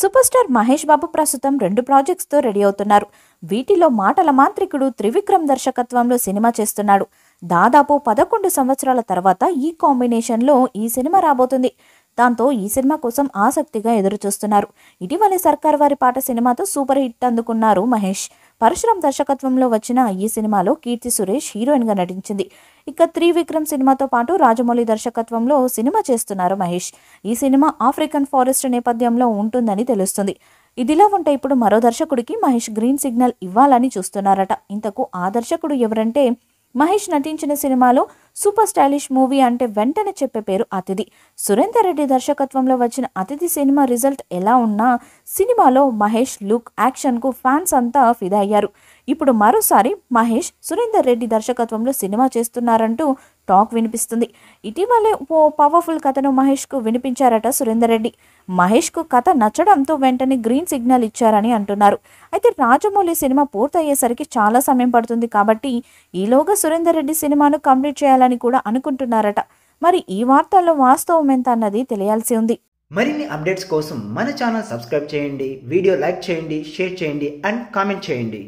super star Mahesh బాబు ప్రస్తుతం రెండు ప్రాజెక్ట్స్తో ready అవుతున్నారు వీటిలో మాటల మాంత్రికుడు త్రివిక్రమ్ దర్శకత్వంలో సినిమా చేస్తున్నాడు దాదాపు పదకొండు సంవత్సరాల తర్వాత ఈ కాంబినేషన్లో ఈ సినిమా రాబోతుంది దాంతో ఈ సినిమా కోసం ఆసక్తిగా ఎదురుచూస్తున్నారు ఇటీవలే సర్కార్ వారి పాట సినిమాతో సూపర్ హిట్ అందుకున్నారు మహేష్ పరశురామ్ దర్శకత్వంలో వచ్చిన ఈ సినిమాలో కీర్తి సురేష్ హీరోయిన్గా నటించింది ఇక త్రివిక్రమ్ సినిమాతో పాటు రాజమౌళి దర్శకత్వంలో సినిమా చేస్తున్నారు మహేష్ ఈ సినిమా ఆఫ్రికన్ ఫారెస్ట్ నేపథ్యంలో ఉంటుందని తెలుస్తుంది ఇదిలా ఉంటే ఇప్పుడు మరో దర్శకుడికి మహేష్ గ్రీన్ సిగ్నల్ ఇవ్వాలని చూస్తున్నారట ఇంతకు ఆ దర్శకుడు ఎవరంటే మహేష్ నటించిన సినిమాలో సూపర్ స్టైలిష్ మూవీ అంటే వెంటనే చెప్పే పేరు అతిథి సురేందర్ రెడ్డి దర్శకత్వంలో వచ్చిన అతిథి సినిమా రిజల్ట్ ఎలా ఉన్నా సినిమాలో మహేష్ లుక్ యాక్షన్కు ఫ్యాన్స్ అంతా ఫిదా అయ్యారు ఇప్పుడు మరోసారి మహేష్ సురేందర్ రెడ్డి దర్శకత్వంలో సినిమా చేస్తున్నారంటూ టాక్ వినిపిస్తుంది ఇటీవలే ఓ పవర్ఫుల్ కథను మహేష్కు వినిపించారట సురేందర్ రెడ్డి మహేష్కు కథ నచ్చడంతో వెంటనే గ్రీన్ సిగ్నల్ ఇచ్చారని అంటున్నారు అయితే రాజమౌళి సినిమా పూర్తయ్యేసరికి చాలా సమయం పడుతుంది కాబట్టి ఈలోగా సురేందర్ రెడ్డి సినిమాను కంప్లీట్ చేయాలని కూడా అనుకుంటున్నారట మరి ఈ వార్తల్లో వాస్తవం ఎంత అన్నది తెలియాల్సి ఉంది మరిన్ని అప్డేట్స్ కోసం మన ఛానల్ సబ్స్క్రైబ్ చేయండి వీడియో లైక్ చేయండి షేర్ చేయండి అండ్ కామెంట్ చేయండి